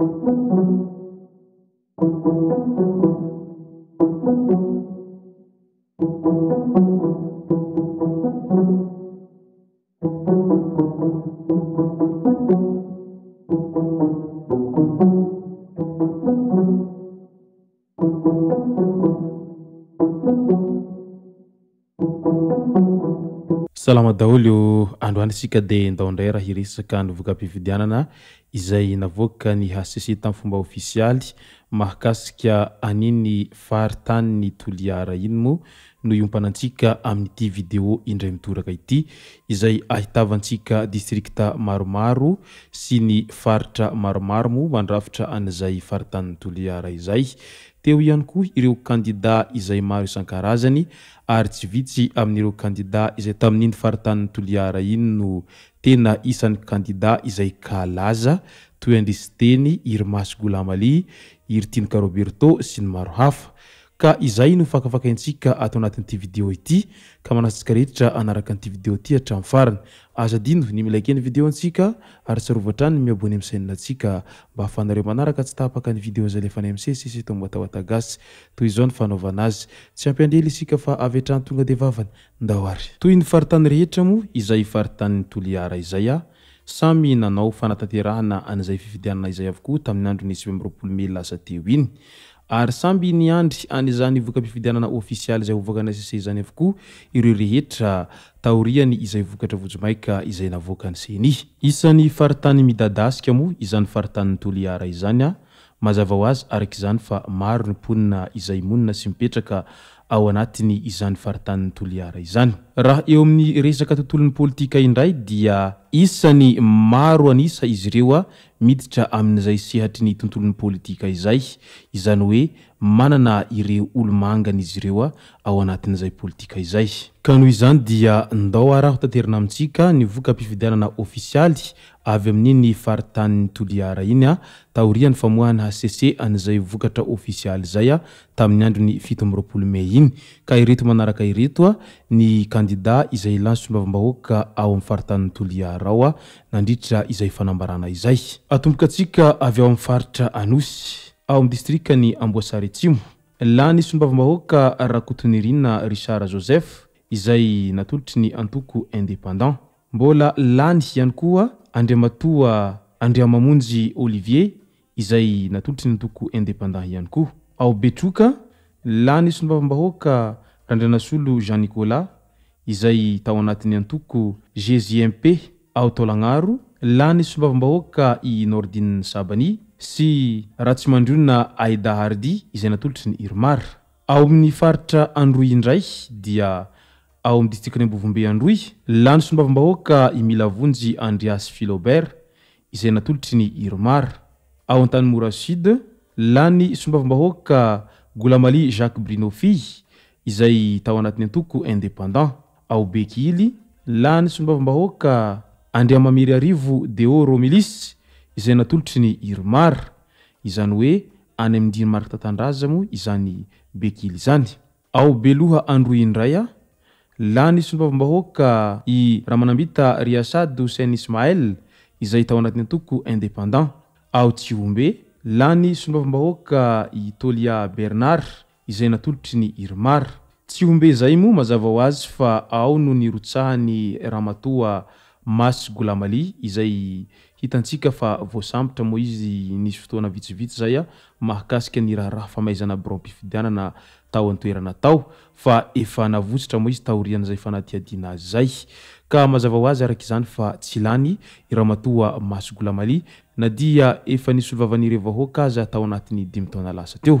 Thank you. salama daholy o androany nsika de ndaondray raha iresaka nyvoaka mpifidianana izay navoaka ny hasese tamin'y fomba ofisialy mahakasika aniny farytaniny toliara iny moa no iompana atsika amin'n'ity video indray mitoraka ity izay ahitava antsika distrikta maromaro sy ny faritra maromaro moa mandrafitra an'izay faritan'ny toliara izay teo ihany koa ireo kandida izay maro isan-karazany ary tsy vitsy amin'n'ireo kandida izay tamin'iny faritani'ny toloara iny no tena isan'ny kandida izay kalaza toy andrisy teny iry masy golamaly iry tinika roberto sy ny maro hafa ka izay nofakafaka ntsika ato anatinytyvideo ity ka manasika reeta anakantyideotyaaao yfnaoanazy sy ampiandrela sika a avtranytonga deaananday toy ny faritany rehetra moa izay faritanynytoloara izaya samy nanao fanataterahana anzay fividianana izay avokoa tamin'ny andro ny sy vmyroapolo mey lasa teo iny ary samby ny andry anyizany vokam-pifidianana ofisialy zay ovoaka na sese zany avokoa ireo rehetra taoriany izay vokatra vojo maika izay navoaka ny senih isan'ny faritany midadasika moa izany faritanyny toloiara izany a mazava ho azy arak'izany fa maro ny ponina izay monina sy mipetraka ao anatiny izany faritanyny toloara izany raha eo amin'ny resaka tontolo 'ny politika indray dia isany maro anisa izy ireo a miditra amin'izay sehatry ny tontolo'ny politika izay zany oe manana ireo ologizy reopoikaay kanoho zany dia ndao araho taterina amintsika ny vokampifidianana ofisialy avyamin'i ny faritannyolar inynyoyse yyaybbamyfaritannyoar rao a nandritra izay fanambarana izay atomboka atsika avy ao amin'ny faritra anosy ao am'y distrika ny amboasaretsimo la ny sombava mbahoaka rakotonyrina richard joseph izay natolotry ny antoko independant mbola lany iany koa andrematoa andrea mamonjy olivier izay natolotry ny antoko independant iany koa ao betroka la ny sombava mbahoaka randriana solo jean nicola izay tao anatin'ny antoko ggmp aotolagnaro la ny sombavambahoaka i nordiny sabani sy raha tsy mandriona aidahardy izay natolotry ny irmar ao amin'ny faritra androy indray dia ao amy ditikany mbovombe androy la ny sombavambahoaka imilavonjy andrias filobert izay natolotry ny irmar ao an-tany mora sud la ny sombavambaoaka golamali jacques brunofile izay tao anatiny antoko indépendant ao bekily la ny sombavmbaoaka andrea mamiry arivo de o romilis izay natolotry ny irmar izany oe any amindinymariktatandraza moa izany bekily zany ao beloha androyindray a la ny sombavimbahoaka i ra manambita riasado san ismael izay tao anatiny atoko independant ao tsi ombe la ny sombavim-bahoaka i tolia berna izay natolotry ny irmar tsi ombe zay moa mazava ho azy fa ao noho nirotsahany ramatoa masy golamali izay hitantsika fa voasambotra moa izy nisy fotoana vitsivitsy zay a mahakasika ny raharaha fa maizana by ropifidianana tao antoerana tao fa efa navotsitra moa izy taorianazay fanatyadiana azy zay ka mazava ho azy araky zany fa tsylany i raha matoa masy golamali na dia efa nisy olvavan'nyrevaho ka aza atao anatin'ny dimy tona lasa teo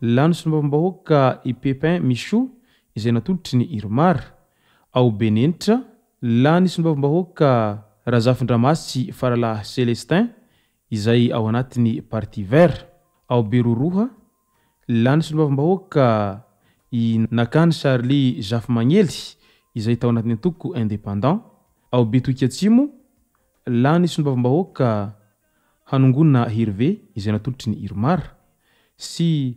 la ny sombavam-bahoaka ipepin miso izay natolotry ny irmara aobenenitra la ny sobavimbaoaka razafindramassy farala celestin izay ao anatyparti er aoberoroha la ny sombavimbaoaka inakany charli jafy magnely izay tao anayatoko independant aobetokatsimo lany sobavimbahoaka hanongona hirve izay natolotry ny irmara sy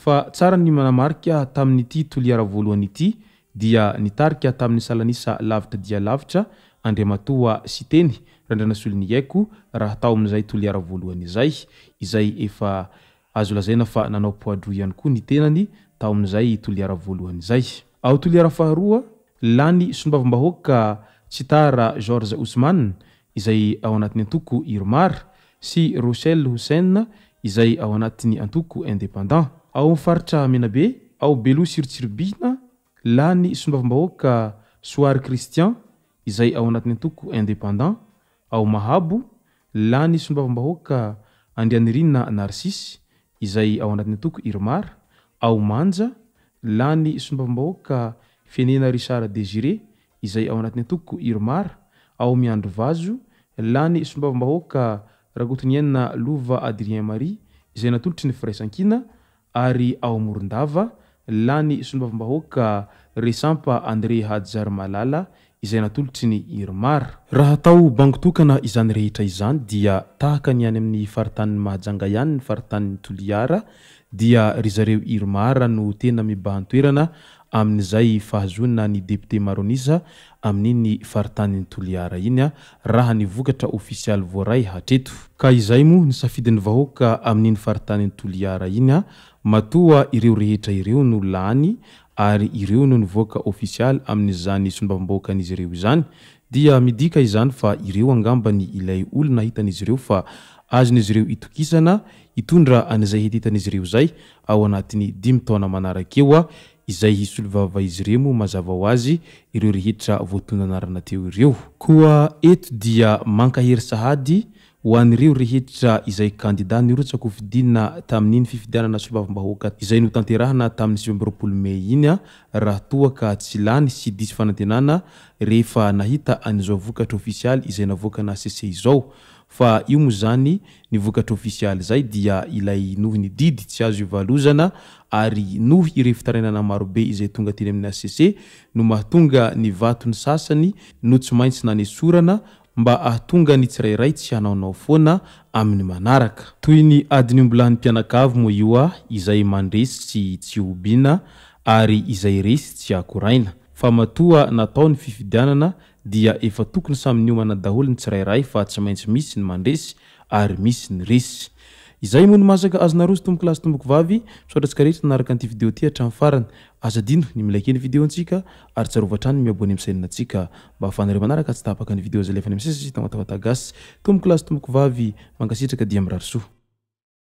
fa tsara ny manamarika tamin'nyity toliara voalohany ity dia nitarika tamin'ny salanisa lavitra dialavitra yyyy ao toliara faharoa la ny sombavimbahoaka tsy tara george osman izay ao anatin'ny antoko irmar sy rochel hossen izay ao anatin'ny antoko independant ao mifaritra menabe ao belo siritsiribina la ny sombava mbaoaka soary kristian izay aoanaytoombaaomana lany sombavambaoaka fianena risard degire izay ao anatiy atoko irmara ao miandro vazo lany sombavambahoaka rakotony ienina lova adrien mari izay natolotry ny firaisan-kina ary ao morondava la ny solmbavam-bahoaka resampa andre hadzary malala izay natolotry ny irmara raha atao bangotokana izany rehetra izany dia tahaka ny any amin'ny faritan'ny mahajanga ihany ny faritan'ny toliara dia ry zareo irmara no tena mibahantoerana amin'izay fahazona ny depté maronisa amin'i ny faritanyn'nytoliara inya ah, raha ny vokatra ofisialy voray atreto ka izay mo ny safidin'ny vahoaka amin'i'ny faritanin'ny toliara inya ah, matoa ireo rehetra ireo no lany ary ireo no nyvoaka ofisialy amin'iyzany sombamboakan'izy reo zany dia midika izany fa ireoangambany ilay olo na hitan'izy ireo fa azn'izy ireo itkisana itondra azay hethitan'izy reo zay ao anati'ny dimytona manarakeoa ah, izay hisolovava izy remo mazava ho azy ireo rehetraa voatona anarana teo ireo koa eto dia mankahery sahady ho an'reo rehetra izay kandida ny rotsakofidina tamin'iny fifidianana solovavambahoaka izay no tanterahana tamin'ny sivamb ropolomey iny a raha toaka tsy lany sy disy fanatenana rehefa nahita an'zo vokatra ofisialy izay navoakana cce zao fa io moa zany nyvokatr' ofisialy zay dia ilay nohy ny didy tsy azo ivalozana ary nohy ire fitarainana marobe izay tonga teny amin'ny acc no mahatonga ny vatony sasany no tsy maintsy nany sorana mba ahatonga ny tsirairay tsy hanaonao foana amin'ny manaraka toy ny adiny ombolahan'ny mpianakavy moa io a izay mandresy sy tsy obina ary izay re sy tsy akoraina fa matoa natao ny fifidianana dia efa tokony samy'nyomana daholo ny tsirairay fa tsy maintsy misy ny mandresy ary misy nyesy aymony masaka azonarosy tombok lasy tomboko vavy mistra tsika rehetra manaraka nyity video ty atra'yfarany eyyamemaylafny msaytataataasy tomboklas tobokoavy manasitraka d am rarsoa